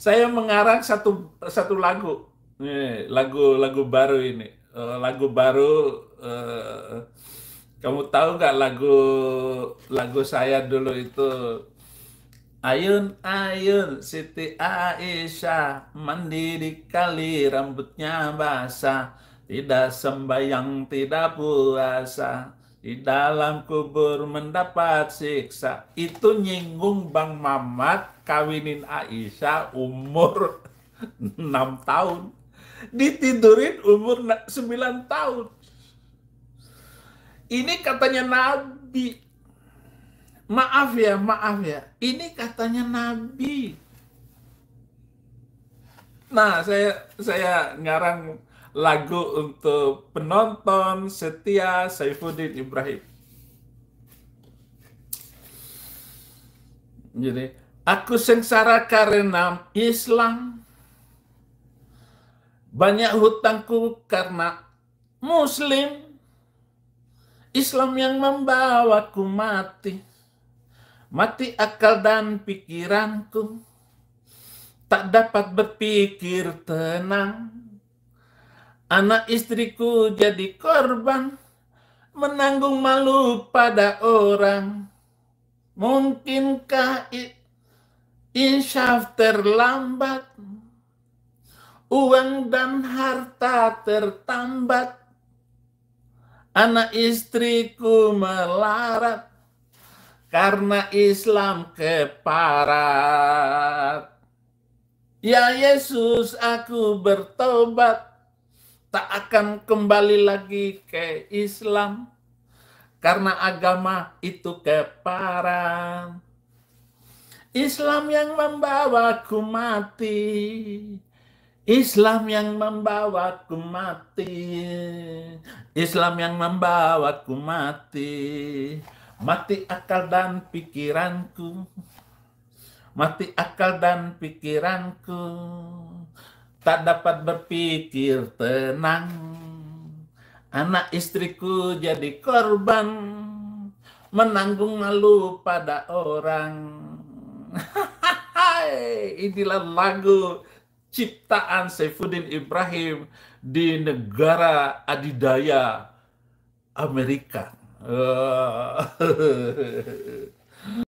Saya mengarang satu satu lagu, lagu lagu baru ini, eh, lagu baru. Eh, kamu tahu nggak lagu lagu saya dulu itu Ayun Ayun Siti Aisyah mandi di kali rambutnya basah tidak sembayang tidak puasa di dalam kubur mendapat siksa itu nyinggung Bang Mamat kawinin Aisyah umur 6 tahun ditidurin umur 9 tahun ini katanya Nabi maaf ya maaf ya ini katanya Nabi nah saya saya ngarang lagu untuk penonton setia Saifuddin Ibrahim. Jadi, aku sengsara karena Islam. Banyak hutangku karena Muslim. Islam yang membawaku mati. Mati akal dan pikiranku. Tak dapat berpikir tenang Anak istriku jadi korban, menanggung malu pada orang. Mungkinkah insyaf terlambat, uang dan harta tertambat, anak istriku melarat, karena Islam keparat. Ya Yesus, aku bertobat, tak akan kembali lagi ke Islam karena agama itu keparan. Islam yang membawaku mati. Islam yang membawaku mati. Islam yang membawaku mati. Mati akal dan pikiranku. Mati akal dan pikiranku tak dapat berpikir tenang. Anak istriku jadi korban, menanggung malu pada orang. Inilah lagu ciptaan Saifuddin Ibrahim di negara adidaya Amerika. Oh.